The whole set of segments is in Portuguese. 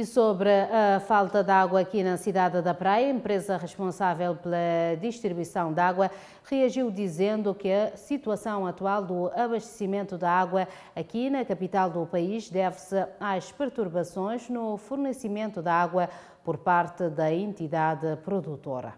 E sobre a falta de água aqui na cidade da Praia, a empresa responsável pela distribuição de água reagiu dizendo que a situação atual do abastecimento da água aqui na capital do país deve-se às perturbações no fornecimento da água por parte da entidade produtora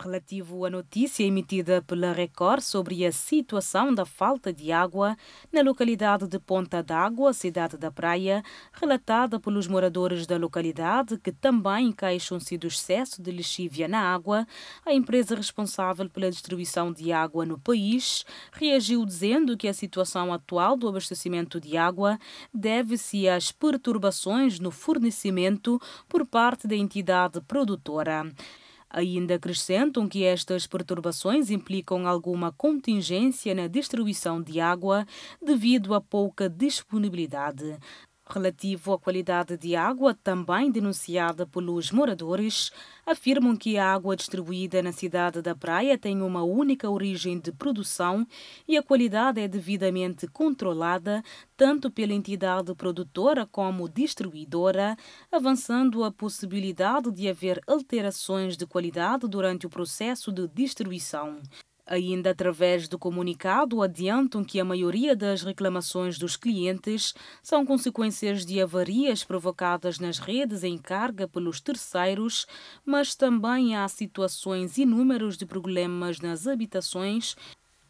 relativo à notícia emitida pela Record sobre a situação da falta de água na localidade de Ponta d'Água, cidade da Praia, relatada pelos moradores da localidade que também encaixam-se do excesso de lixívia na água, a empresa responsável pela distribuição de água no país reagiu dizendo que a situação atual do abastecimento de água deve-se às perturbações no fornecimento por parte da entidade produtora. Ainda acrescentam que estas perturbações implicam alguma contingência na distribuição de água devido à pouca disponibilidade, relativo à qualidade de água, também denunciada pelos moradores, afirmam que a água distribuída na cidade da Praia tem uma única origem de produção e a qualidade é devidamente controlada, tanto pela entidade produtora como distribuidora, avançando a possibilidade de haver alterações de qualidade durante o processo de distribuição. Ainda através do comunicado, adiantam que a maioria das reclamações dos clientes são consequências de avarias provocadas nas redes em carga pelos terceiros, mas também há situações inúmeras de problemas nas habitações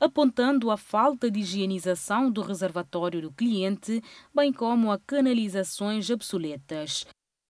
apontando a falta de higienização do reservatório do cliente, bem como a canalizações obsoletas.